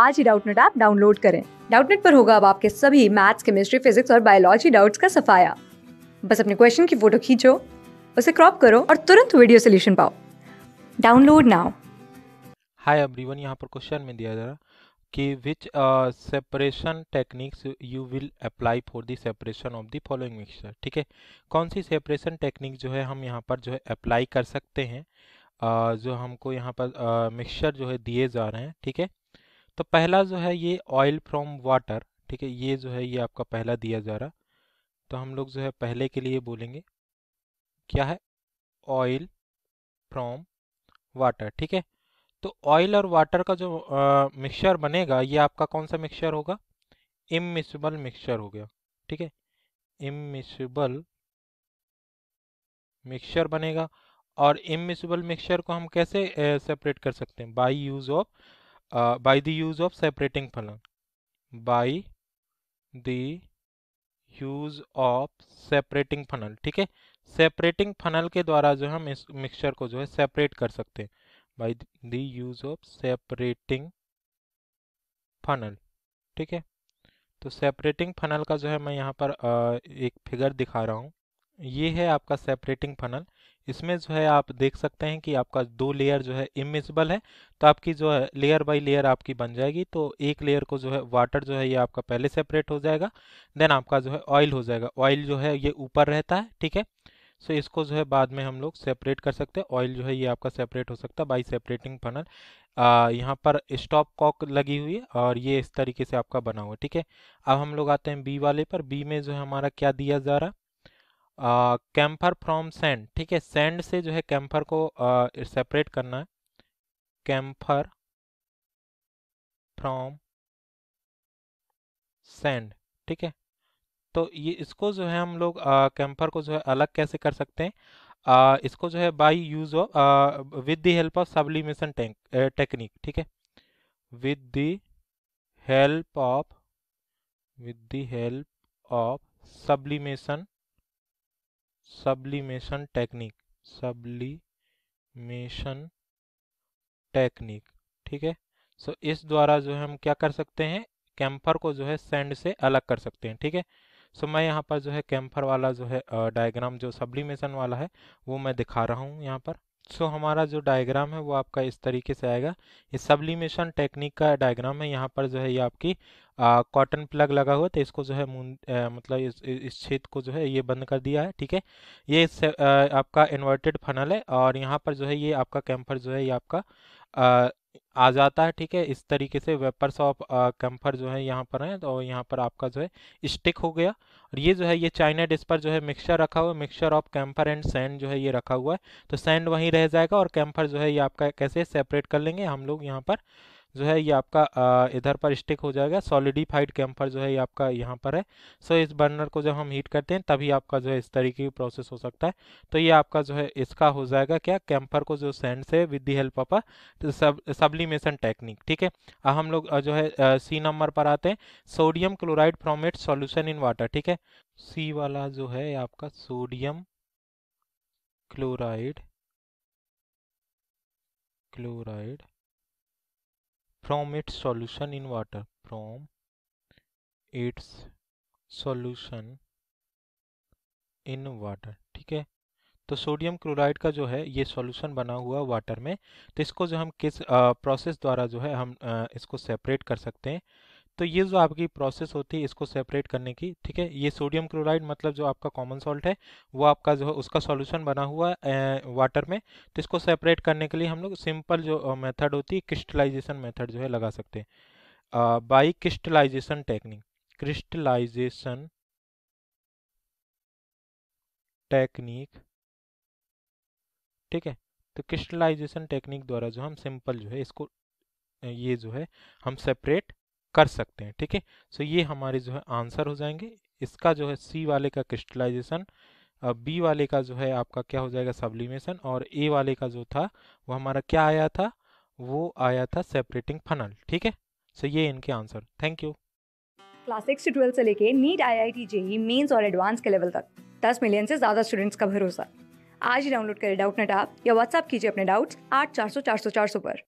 आज ही Doubtnut app download करें डाउटनेट पर होगा अब आपके सभी मैथ्स केमिस्ट्री फिजिक्स और बायोलॉजी डाउट्स का सफाया बस अपने क्वेश्चन की फोटो खींचो उसे क्रॉप करो और तुरंत वीडियो सोल्यूशन पाओ डाउनलोड नाउ हाय एवरीवन यहाँ पर क्वेश्चन में दिया जा रहा कि which separation techniques you will apply for the separation of the following mixture ठीक है कौन सी सेपरेशन टेक्निक जो है हम यहाँ पर जो है अप्लाई कर सकते हैं uh, जो हमको यहाँ पर मिक्सचर uh, जो है दिए जा रहे हैं ठीक है तो पहला जो है ये ऑयल फ्रॉम वाटर ठीक है ये जो है ये आपका पहला दिया जा रहा तो हम लोग जो है पहले के लिए बोलेंगे क्या है ऑयल फ्रॉम वाटर ठीक है तो ऑयल और वाटर का जो मिक्सचर बनेगा ये आपका कौन सा मिक्सचर होगा इमिसबल मिक्सचर हो गया ठीक है इमिसबल मिक्सचर बनेगा और इमिशबल मिक्सचर को हम कैसे सेपरेट कर सकते हैं by use of uh, by the use of separating funnel by the use of separating funnel ठीक है सेपरेटिंग फनल के द्वारा जो हम इस मिक्सचर को जो है सेपरेट कर सकते हैं by the use of separating funnel ठीक है तो सेपरेटिंग फनल का जो है मैं यहाँ पर एक फिगर दिखा रहा हूँ ये है आपका सेपरेटिंग फनल इसमें जो है आप देख सकते हैं कि आपका दो लेयर जो है इमिजिबल है तो आपकी जो है लेयर बाई लेयर आपकी बन जाएगी तो एक लेयर को जो है वाटर जो है ये आपका पहले सेपरेट हो जाएगा देन आपका जो है ऑयल हो जाएगा ऑयल जो है ये ऊपर रहता है ठीक है सो इसको जो है बाद में हम लोग सेपरेट कर सकते हैं ऑयल जो है ये आपका सेपरेट हो सकता है बाई सेपरेटिंग फनल यहाँ पर स्टॉप कॉक लगी हुई है और ये इस तरीके से आपका बना हुआ है ठीक है अब हम लोग आते हैं बी वाले पर बी में जो है हमारा क्या दिया जा रहा है कैम्फर फ्रॉम सैंड ठीक है सैंड से जो है कैम्फर को सेपरेट करना है कैम्फर फ्रॉम सैंड ठीक है तो ये इसको जो है हम लोग कैम्फर को जो है अलग कैसे कर सकते हैं आ, इसको जो है by use of with the help of sublimation technique ठीक है with the help of with the help of sublimation sublimation technique sublimation technique ठीक है सो इस द्वारा जो है हम क्या कर सकते हैं कैम्फर को जो है सैंड से अलग कर सकते हैं ठीक है सो मैं यहाँ पर जो है कैम्फर वाला जो है डायग्राम जो सब्लिमेशन वाला है वो मैं दिखा रहा हूँ यहाँ पर सो so, हमारा जो डायग्राम है वो आपका इस तरीके से आएगा ये सबलिमेशन टेक्निक का डायग्राम है यहाँ पर जो है ये आपकी कॉटन प्लग लगा हुआ तो इसको जो है आ, मतलब इस, इस छेद को जो है ये बंद कर दिया है ठीक है ये इस, आ, आपका इन्वर्टेड फनल है और यहाँ पर जो है ये आपका कैम्फर जो है ये आपका आ जाता है ठीक है इस तरीके से वेपर्स ऑफ कैम्फर जो है यहाँ पर है तो यहाँ पर आपका जो है स्टिक हो गया और ये जो है ये चाइना डिस पर जो है मिक्सचर रखा हुआ है mixture of camphor and sand जो है ये रखा हुआ है तो सैंड वहीं रह जाएगा और कैम्फर जो है ये आपका कैसे सेपरेट कर लेंगे हम लोग यहाँ पर जो है ये आपका इधर पर स्टिक हो जाएगा सॉलिडिफाइड कैम्फर जो है ये आपका यहाँ पर है सो इस बर्नर को जब हम हीट करते हैं तभी आपका जो है इस तरीके की प्रोसेस हो सकता है तो ये आपका जो है इसका हो जाएगा क्या कैम्फर को जो सेंड से with the help of a sublimation technique ठीक है अब हम लोग जो है सी नंबर पर आते हैं sodium chloride from solution in water ठीक है सी वाला जो है आपका sodium chloride chloride from its solution in water from its solution in water ठीक है तो सोडियम क्लोराइड का जो है ये सॉल्यूशन बना हुआ वाटर में तो इसको जो हम किस प्रोसेस द्वारा जो है हम आ, इसको सेपरेट कर सकते हैं तो ये जो आपकी प्रोसेस होती है इसको सेपरेट करने की ठीक है ये सोडियम क्लोराइड मतलब जो आपका कॉमन सॉल्ट है वो आपका जो है उसका सॉल्यूशन बना हुआ है वाटर में तो इसको सेपरेट करने के लिए हम लोग सिंपल जो मेथड होती है क्रिस्टलाइजेशन मेथड जो है लगा सकते हैं by crystallisation technique crystallisation technique ठीक है तो क्रिस्टलाइजेशन टेक्निक द्वारा जो हम सिंपल जो है इसको ये जो है हम सेपरेट कर सकते हैं ठीक है सो ये हमारे जो है आंसर हो जाएंगे इसका जो है सी वाले का क्रिस्टलाइजेशन बी वाले का जो है आपका क्या हो जाएगा सब्लिमेशन और ए वाले का जो था वो हमारा क्या आया था वो आया था सेपरेटिंग फनल ठीक है सो ये इनके answer thank you class six से ट्वेल्थ से लेके NEET I I T JEE mains और एडवांस के लेवल तक दस मिलियन से ज़्यादा स्टूडेंट्स का भरोसा आज ही डाउनलोड करें डाउट नेट आप या व्हाट्सअप कीजिए अपने डाउट्स आठ चार सौ चार सौ चार सौ पर